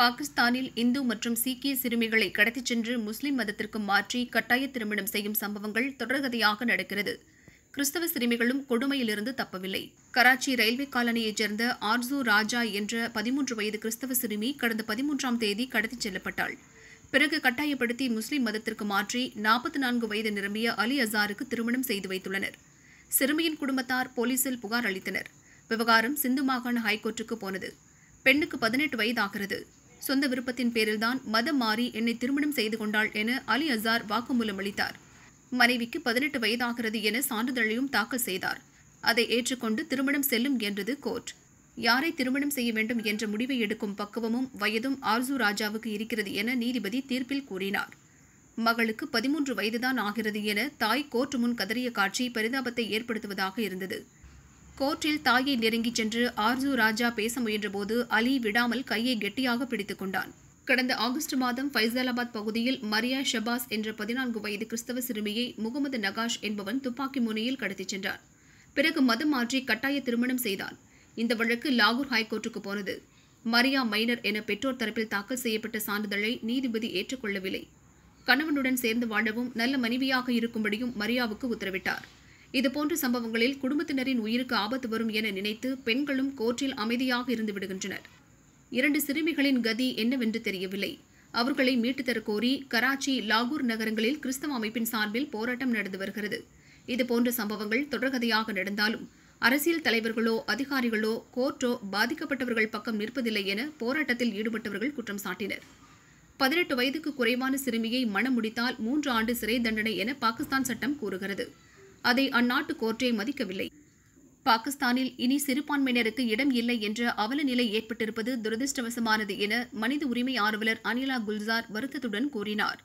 பாகிஸ்தானில் இந்து மற்றும் சீக்கிய சிறுமிகளை கடத்திச் சென்று முஸ்லிம் மதத்திற்கு மாற்றி கட்டாய திருமணம் செய்யும் சம்பவங்கள் தொடர்கதையாக நடக்கிறது கிறிஸ்தவ சிறுமிகளும் கொடுமையிலிருந்து தப்பவில்லை கராச்சி ரயில்வே காலனியைச் சேர்ந்த ஆர்சு ராஜா என்ற பதிமூன்று வயது கிறிஸ்தவ சிறுமி கடந்த பதிமூன்றாம் தேதி கடத்திச் செல்லப்பட்டாள் பிறகு கட்டாயப்படுத்தி முஸ்லிம் மதத்திற்கு மாற்றி நாற்பத்தி நான்கு வயது நிரம்பிய அலி அசாருக்கு திருமணம் செய்து வைத்துள்ளனர் சிறுமியின் குடும்பத்தார் போலீசில் புகார் அளித்தனர் விவகாரம் சிந்து மாகாண ஹைகோர்ட்டுக்கு போனது பெண்ணுக்கு பதினெட்டு வயதாகிறது சொந்த விருப்பத்தின் பேரில்தான் மதம் மாறி என்னை திருமணம் செய்து கொண்டாள் என அலி அசார் வாக்குமூலம் அளித்தார் மனைவிக்கு பதினெட்டு வயதாகிறது என சான்றிதழையும் தாக்கல் செய்தார் அதை ஏற்றுக்கொண்டு திருமணம் செல்லும் என்றது கோர்ட் யாரை திருமணம் செய்ய வேண்டும் என்ற முடிவை எடுக்கும் பக்குவமும் வயதும் ஆர்சு ராஜாவுக்கு இருக்கிறது என நீதிபதி தீர்ப்பில் கூறினார் மகளுக்கு பதிமூன்று வயதுதான் ஆகிறது என தாய் கோர்ட் முன் கதறிய காட்சி பரிதாபத்தை ஏற்படுத்துவதாக இருந்தது கோர்ட்டில் தாயை நெருங்கிச் சென்று ஆர்ஜு ராஜா பேச முயன்றபோது அலி விடாமல் கையை கெட்டியாக பிடித்துக் கொண்டான் கடந்த ஆகஸ்ட் மாதம் ஃபைசலாபாத் பகுதியில் மரியா ஷபாஸ் என்ற பதினான்கு வயது கிறிஸ்தவ சிறுமியை முகமது நகாஷ் என்பவன் துப்பாக்கி முனையில் கடத்திச் சென்றான் பிறகு மதம் மாற்றி கட்டாய திருமணம் செய்தான் இந்த வழக்கு லாகூர் ஹைகோர்ட்டுக்கு போனது மரியா மைனர் என பெற்றோர் தரப்பில் தாக்கல் செய்யப்பட்ட சான்றிதழை நீதிபதி ஏற்றுக்கொள்ளவில்லை கணவனுடன் சேர்ந்து வாழவும் நல்ல மனைவியாக இருக்கும்படியும் மரியாவுக்கு உத்தரவிட்டார் இதுபோன்ற சம்பவங்களில் குடும்பத்தினரின் உயிருக்கு ஆபத்து வரும் என நினைத்து பெண்களும் கோர்ட்டில் அமைதியாக இருந்து விடுகின்றனர் இரண்டு சிறுமிகளின் கதி என்னவென்று தெரியவில்லை அவர்களை மீட்டு தரக்கோரி கராச்சி லாகூர் நகரங்களில் கிறிஸ்தவ அமைப்பின் சார்பில் போராட்டம் நடந்து வருகிறது இதுபோன்ற சம்பவங்கள் தொடர்கதையாக நடந்தாலும் அரசியல் தலைவர்களோ அதிகாரிகளோ கோர்ட்டோ பாதிக்கப்பட்டவர்கள் பக்கம் நிற்பதில்லை என போராட்டத்தில் ஈடுபட்டவர்கள் குற்றம் சாட்டினர் பதினெட்டு வயதுக்கு குறைவான சிறுமியை மனம் முடித்தால் மூன்று ஆண்டு சிறை தண்டனை என பாகிஸ்தான் சட்டம் கூறுகிறது அதை அந்நாட்டு கோர்ட்டே மதிக்கவில்லை பாகிஸ்தானில் இனி சிறுபான்மையினருக்கு இடம் இல்லை என்ற அவல நிலை ஏற்பட்டிருப்பது துரதிருஷ்டவசமானது என மனித உரிமை ஆர்வலர் அனிலா குல்சார் வருத்தத்துடன் கூறினார்